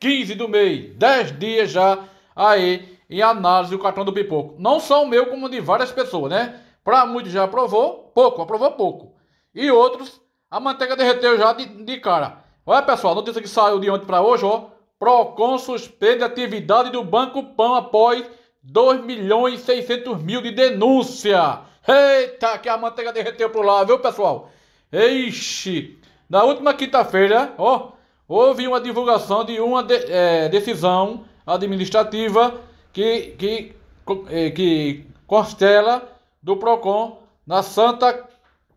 15 do mês, 10 dias já aí em análise o cartão do Pipoco. Não só o meu, como de várias pessoas, né? Para muitos já aprovou pouco, aprovou pouco. E outros, a manteiga derreteu já de, de cara. Olha pessoal, a notícia que saiu de ontem para hoje, ó. Procon suspende a atividade do Banco Pão após 2 milhões e 600 mil de denúncia. Eita, que a manteiga derreteu pro lá, viu pessoal? Ixi, na última quinta-feira, ó houve uma divulgação de uma de, é, decisão administrativa que, que, é, que constela do PROCON na Santa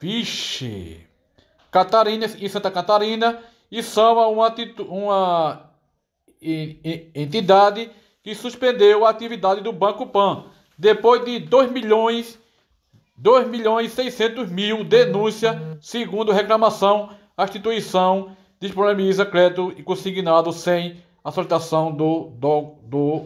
Vixe, Catarina e Santa Catarina e são uma, uma entidade que suspendeu a atividade do Banco Pan depois de 2 milhões 2 milhões 600 mil denúncias segundo reclamação a instituição disponibiliza crédito consignado sem a solicitação do, do, do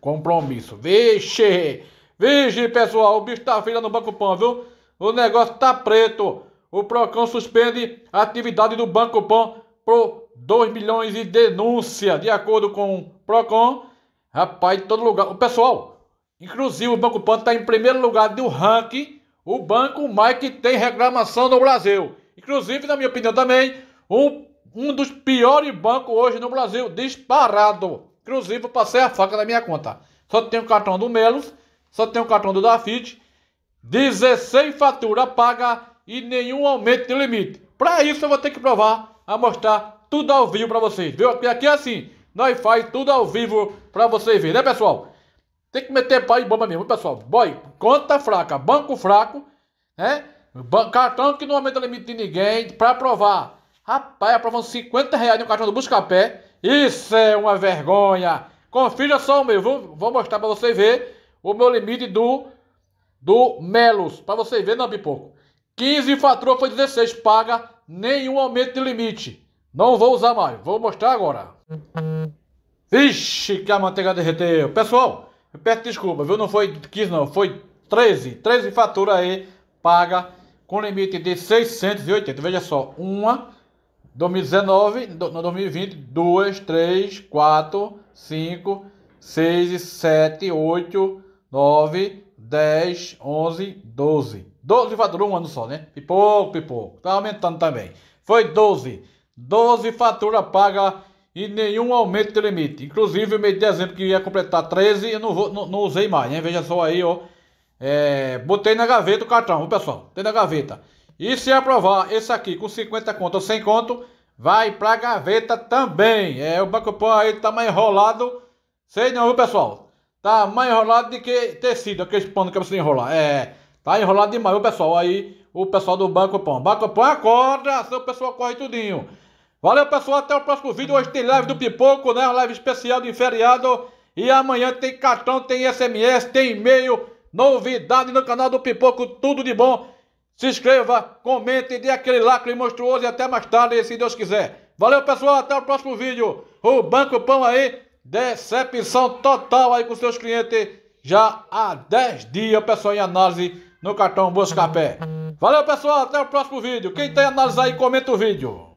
compromisso. Vixe! Vixe, pessoal, o bicho tá feio no Banco Pão viu? O negócio tá preto. O PROCON suspende a atividade do Banco Pão por 2 milhões de denúncia, de acordo com o PROCON. Rapaz, todo lugar. O pessoal, inclusive o Banco Pão está em primeiro lugar do ranking, o banco mais que tem reclamação no Brasil. Inclusive, na minha opinião também, um um dos piores bancos hoje no Brasil, disparado. Inclusive, passei a faca na minha conta. Só tenho o cartão do Melos, só tenho o cartão do Dafit. 16 fatura paga e nenhum aumento de limite. Para isso, eu vou ter que provar a mostrar tudo ao vivo para vocês, viu? Porque aqui é assim, nós faz tudo ao vivo para vocês verem, né, pessoal? Tem que meter pau e bomba mesmo, pessoal. Boy, conta fraca, banco fraco, né? Cartão que não aumenta o limite de ninguém para provar Rapaz, aprovam 50 reais no cartão do Buscapé. Isso é uma vergonha. Confira só o meu. Vou, vou mostrar para você ver o meu limite do, do Melos. Para você ver, não, Pipoco. 15 faturou, foi 16. Paga nenhum aumento de limite. Não vou usar mais. Vou mostrar agora. Vixe, que a manteiga derreteu. Pessoal, eu peço desculpa, viu? Não foi 15, não. Foi 13. 13 fatura aí. Paga com limite de 680. Veja só. Uma... 2019, no 2020, 2, 3, 4, 5, 6, 7, 8, 9, 10, 11, 12. 12 faturou um ano só, né? Pipoco, pipoco. Tá aumentando também. Foi 12. 12 fatura paga e nenhum aumento de limite. Inclusive, o mês de dezembro que ia completar 13, eu não, vou, não, não usei mais, né? Veja só aí, ó. É, botei na gaveta o cartão, viu, pessoal? Botei na gaveta. E se aprovar esse aqui com 50 conto ou 100 conto, vai pra gaveta também. É, o Banco pão aí tá mais enrolado. Sei não, viu, pessoal? Tá mais enrolado do que tecido, aquele pano que você enrolar. É, tá enrolado demais, viu, pessoal? Aí o pessoal do Banco pão, Banco pão acorda, seu assim pessoal corre tudinho. Valeu, pessoal. Até o próximo vídeo. Hoje tem live do Pipoco, né? live especial de feriado. E amanhã tem cartão, tem SMS, tem e-mail. Novidade no canal do Pipoco. Tudo de bom se inscreva, comente, dê aquele lacre monstruoso e até mais tarde, se Deus quiser. Valeu, pessoal, até o próximo vídeo. O Banco Pão aí, decepção total aí com seus clientes, já há 10 dias, pessoal, em análise no cartão Buscapé. Valeu, pessoal, até o próximo vídeo. Quem tem análise aí, comenta o vídeo.